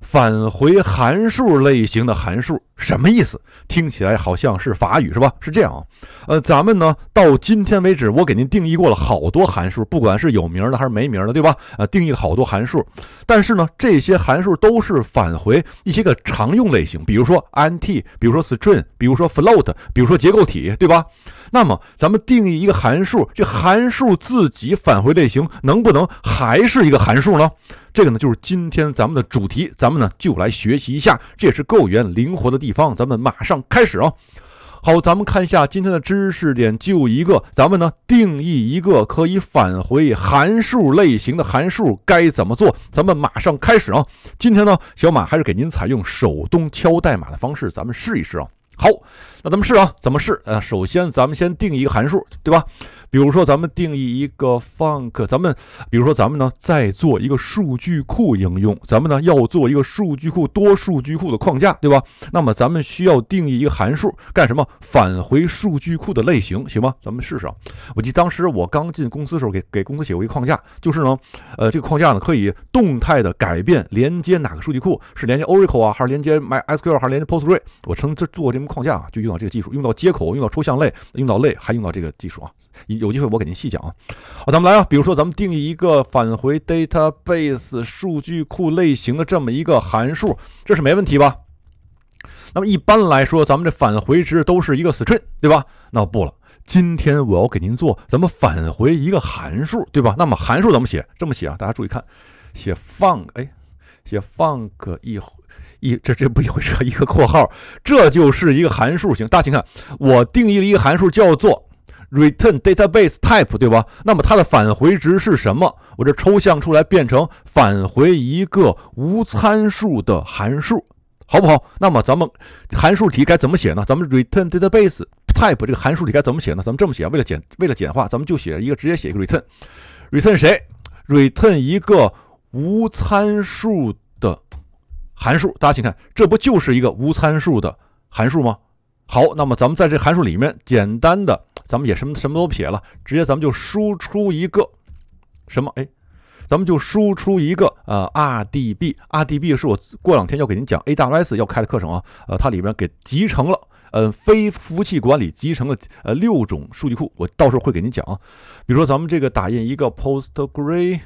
返回函数类型的函数什么意思？听起来好像是法语，是吧？是这样啊。呃，咱们呢到今天为止，我给您定义过了好多函数，不管是有名的还是没名的，对吧？啊，定义了好多函数。但是呢，这些函数都是返回一些个常用类型，比如说 int，比如说 string，比如说 float，比如说结构体，对吧？那么咱们定义一个函数，这函数自己返回类型能不能还是一个函数呢？这个呢就是今天咱们的主题，咱们呢就来学习一下，这也是构圆灵活的地方。咱们马上开始啊！好，咱们看一下今天的知识点，就一个，咱们呢定义一个可以返回函数类型的函数该怎么做？咱们马上开始啊！今天呢，小马还是给您采用手动敲代码的方式，咱们试一试啊！好，那咱们试啊，怎么试？呃，首先咱们先定一个函数，对吧？比如说，咱们定义一个 f u n k 咱们，比如说咱们呢，再做一个数据库应用，咱们呢要做一个数据库多数据库的框架，对吧？那么咱们需要定义一个函数，干什么？返回数据库的类型，行吗？咱们试试。我记得当时我刚进公司的时候，给给公司写过一个框架，就是呢，呃，这个框架呢可以动态的改变连接哪个数据库，是连接 Oracle 啊，还是连接 MySQL，还是连接 Postgre？我曾这做这么框架啊，就用到这个技术，用到接口，用到抽象类，用到类，还用到这个技术啊。一有机会我给您细讲啊！好，咱们来啊，比如说咱们定义一个返回 database 数据库类型的这么一个函数，这是没问题吧？那么一般来说，咱们这返回值都是一个 string，对吧？那不了，今天我要给您做，咱们返回一个函数，对吧？那么函数怎么写？这么写啊，大家注意看，写 func 哎，写 func 一一这这不一回事一个括号，这就是一个函数。型。大家请看，我定义了一个函数叫做。Return database type，对吧？那么它的返回值是什么？我这抽象出来变成返回一个无参数的函数，好不好？那么咱们函数题该怎么写呢？咱们 return database type 这个函数题该怎么写呢？咱们这么写，为了简为了简化，咱们就写一个直接写一个 return return 谁？return 一个无参数的函数。大家请看，这不就是一个无参数的函数吗？好，那么咱们在这函数里面简单的，咱们也什么什么都撇了，直接咱们就输出一个什么哎，咱们就输出一个呃 RDB，RDB 是我过两天要给您讲 AWS 要开的课程啊，呃它里面给集成了嗯非服务器管理集成了呃六种数据库，我到时候会给您讲啊，比如说咱们这个打印一个 Postgre，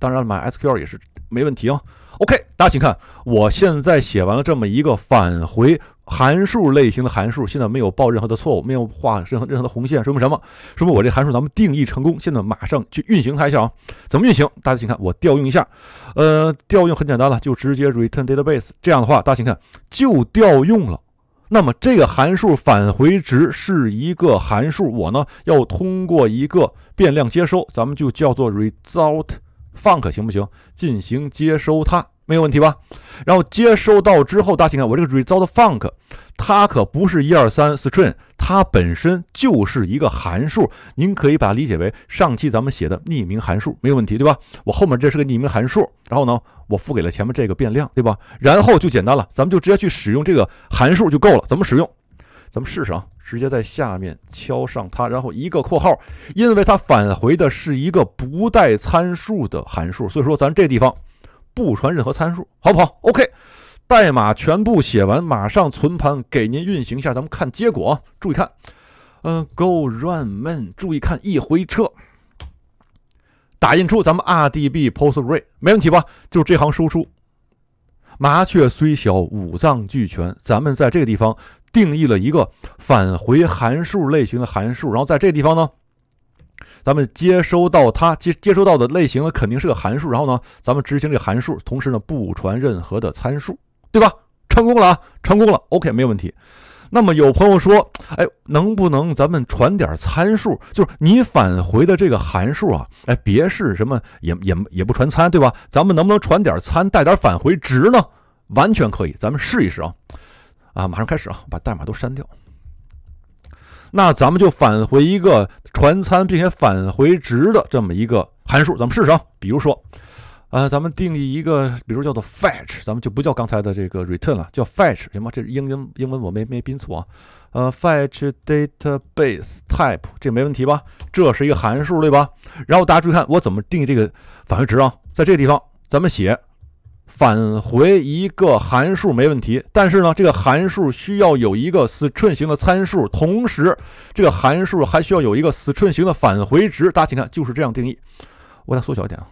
当然了 SQL 也是没问题啊，OK 大家请看我现在写完了这么一个返回。函数类型的函数现在没有报任何的错误，没有画任何任何的红线，说明什么？说明我这函数咱们定义成功。现在马上去运行它一下啊！怎么运行？大家请看，我调用一下。呃，调用很简单了，就直接 return database。这样的话，大家请看，就调用了。那么这个函数返回值是一个函数，我呢要通过一个变量接收，咱们就叫做 result，f u n k 行不行？进行接收它。没有问题吧？然后接收到之后，大家请看，我这个 result func 它可不是一二三 string，它本身就是一个函数。您可以把它理解为上期咱们写的匿名函数，没有问题对吧？我后面这是个匿名函数，然后呢，我付给了前面这个变量对吧？然后就简单了，咱们就直接去使用这个函数就够了。怎么使用？咱们试试啊，直接在下面敲上它，然后一个括号，因为它返回的是一个不带参数的函数，所以说咱这地方。不传任何参数，好不好？OK，代码全部写完，马上存盘，给您运行一下，咱们看结果。注意看，嗯，Go Run m a n 注意看一回车，打印出咱们 RDB p o s t g r y 没问题吧？就这行输出。麻雀虽小，五脏俱全。咱们在这个地方定义了一个返回函数类型的函数，然后在这地方呢。咱们接收到它接接收到的类型呢，肯定是个函数，然后呢，咱们执行这个函数，同时呢不传任何的参数，对吧？成功了，啊，成功了，OK，没有问题。那么有朋友说，哎，能不能咱们传点参数？就是你返回的这个函数啊，哎，别是什么也也也不传参，对吧？咱们能不能传点参，带点返回值呢？完全可以，咱们试一试啊！啊，马上开始啊，把代码都删掉。那咱们就返回一个传参，并且返回值的这么一个函数，咱们试试啊。比如说，呃，咱们定义一个，比如叫做 fetch，咱们就不叫刚才的这个 return 了，叫 fetch 行吗？这是英英英文，我没没拼错啊。呃，fetch database type 这没问题吧？这是一个函数对吧？然后大家注意看我怎么定义这个返回值啊，在这个地方咱们写。返回一个函数没问题，但是呢，这个函数需要有一个 string 型的参数，同时这个函数还需要有一个 string 型的返回值。大家请看，就是这样定义。我把它缩小一点啊。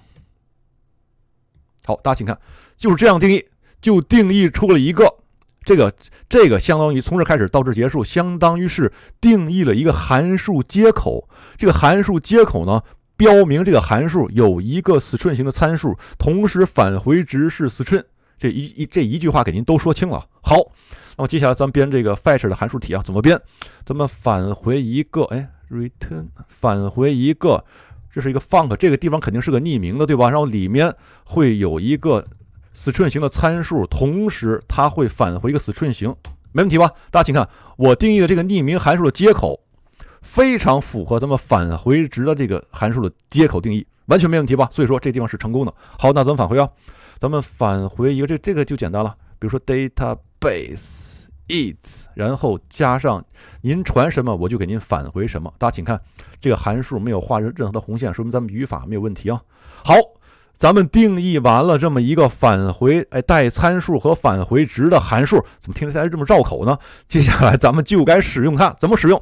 好，大家请看，就是这样定义，就定义出了一个这个这个相当于从这开始到这结束，相当于是定义了一个函数接口。这个函数接口呢？标明这个函数有一个 string 型的参数，同时返回值是 string 这一一这一句话给您都说清了。好，那么接下来咱们编这个 fetch 的函数体啊，怎么编？咱们返回一个哎 return 返回一个，这是一个 func 这个地方肯定是个匿名的对吧？然后里面会有一个 string 型的参数，同时它会返回一个 string 型，没问题吧？大家请看我定义的这个匿名函数的接口。非常符合咱们返回值的这个函数的接口定义，完全没问题吧？所以说这地方是成功的。好，那咱们返回啊，咱们返回一个这这个就简单了。比如说 database it，然后加上您传什么我就给您返回什么。大家请看这个函数没有画任任何的红线，说明咱们语法没有问题啊。好。咱们定义完了这么一个返回哎带参数和返回值的函数，怎么听起来这么绕口呢？接下来咱们就该使用它，怎么使用？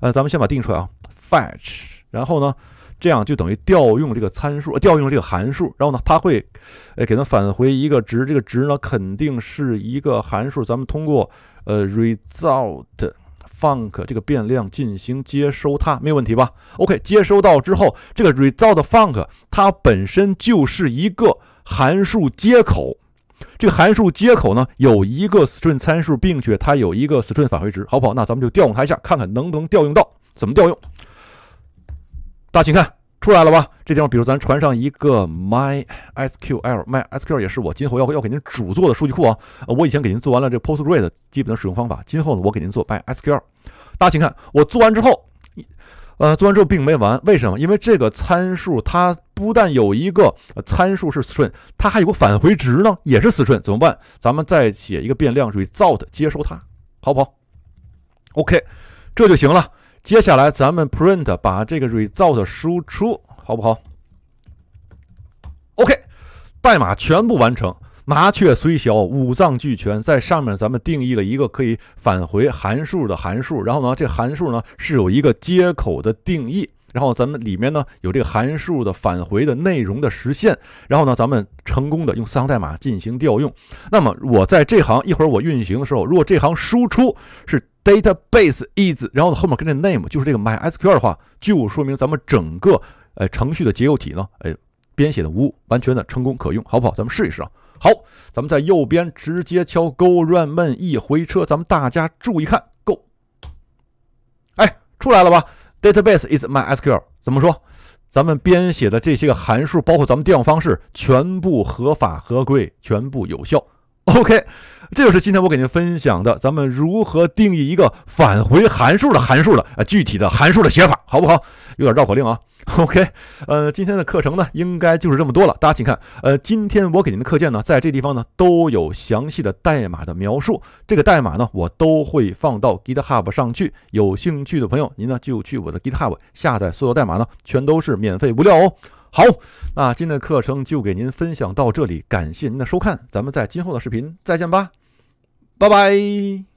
呃，咱们先把定义出来啊，fetch，然后呢，这样就等于调用这个参数，调用这个函数，然后呢，它会哎给它返回一个值，这个值呢肯定是一个函数，咱们通过呃 result。func 这个变量进行接收，它没有问题吧？OK，接收到之后，这个 result func 它本身就是一个函数接口。这个函数接口呢，有一个 string 参数，并且它有一个 string 返回值，好不好？那咱们就调用它一下，看看能不能调用到，怎么调用？大家请看。出来了吧？这地方，比如咱传上一个 My SQL，My SQL 也是我今后要要给您主做的数据库啊。我以前给您做完了这 p o s t g r e s 基本的使用方法，今后呢我给您做 My SQL。大家请看，我做完之后，呃，做完之后并没完，为什么？因为这个参数它不但有一个参数是 String，它还有个返回值呢，也是 String，怎么办？咱们再写一个变量，属于 Result 接收它，好不好？OK，这就行了。接下来咱们 print 把这个 result 输出好不好？OK，代码全部完成。麻雀虽小，五脏俱全。在上面咱们定义了一个可以返回函数的函数，然后呢，这函数呢是有一个接口的定义，然后咱们里面呢有这个函数的返回的内容的实现，然后呢，咱们成功的用三行代码进行调用。那么我在这行一会儿我运行的时候，如果这行输出是。Database is，然后呢后面跟着 name，就是这个 my sql 的话，就说明咱们整个呃程序的结构体呢，哎，编写的无误，完全的成功可用，好不好？咱们试一试啊。好，咱们在右边直接敲 go run m a n 一回车，咱们大家注意看 go，哎，出来了吧？Database is my sql，怎么说？咱们编写的这些个函数，包括咱们调用方式，全部合法合规，全部有效。OK，这就是今天我给您分享的，咱们如何定义一个返回函数的函数的啊具体的函数的写法，好不好？有点绕口令啊。OK，呃，今天的课程呢，应该就是这么多了。大家请看，呃，今天我给您的课件呢，在这地方呢，都有详细的代码的描述。这个代码呢，我都会放到 GitHub 上去。有兴趣的朋友，您呢就去我的 GitHub 下载所有代码呢，全都是免费无料哦。好，那今天的课程就给您分享到这里，感谢您的收看，咱们在今后的视频再见吧，拜拜。